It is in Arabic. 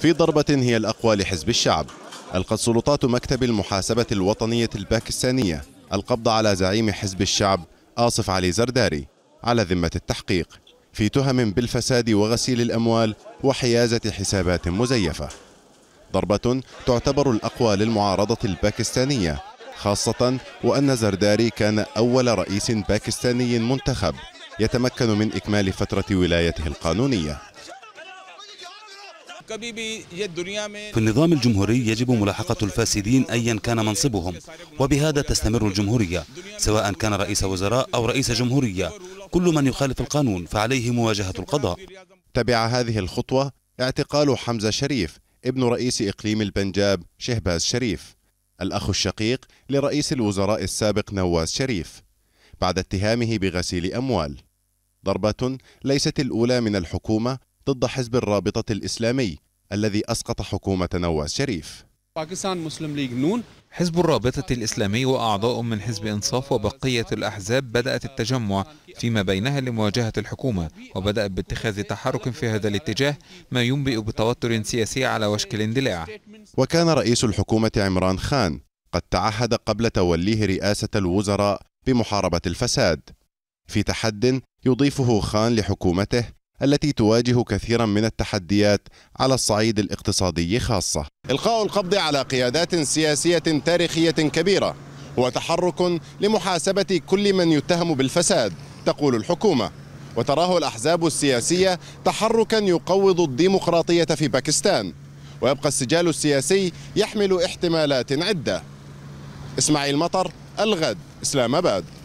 في ضربة هي الأقوى لحزب الشعب ألقت سلطات مكتب المحاسبة الوطنية الباكستانية القبض على زعيم حزب الشعب آصف علي زرداري على ذمة التحقيق في تهم بالفساد وغسيل الأموال وحيازة حسابات مزيفة ضربة تعتبر الأقوى للمعارضة الباكستانية خاصة وأن زرداري كان أول رئيس باكستاني منتخب يتمكن من إكمال فترة ولايته القانونية في النظام الجمهوري يجب ملاحقة الفاسدين أيا كان منصبهم وبهذا تستمر الجمهورية سواء كان رئيس وزراء أو رئيس جمهورية كل من يخالف القانون فعليه مواجهة القضاء تبع هذه الخطوة اعتقال حمزة شريف ابن رئيس إقليم البنجاب شهباز شريف الأخ الشقيق لرئيس الوزراء السابق نواز شريف بعد اتهامه بغسيل أموال ضربة ليست الأولى من الحكومة ضد حزب الرابطة الإسلامي الذي أسقط حكومة نواز شريف باكستان مسلم ليج نون حزب الرابطة الإسلامي وأعضاء من حزب إنصاف وبقية الأحزاب بدأت التجمع فيما بينها لمواجهة الحكومة وبدأت باتخاذ تحرك في هذا الاتجاه ما ينبئ بتوتر سياسي على وشك الاندلاع وكان رئيس الحكومة عمران خان قد تعهد قبل توليه رئاسة الوزراء بمحاربة الفساد في تحد يضيفه خان لحكومته التي تواجه كثيرا من التحديات على الصعيد الاقتصادي خاصة إلقاء القبض على قيادات سياسية تاريخية كبيرة وتحرك لمحاسبة كل من يتهم بالفساد تقول الحكومة وتراه الأحزاب السياسية تحركا يقوض الديمقراطية في باكستان ويبقى السجال السياسي يحمل احتمالات عدة إسماعيل مطر الغد إسلام أباد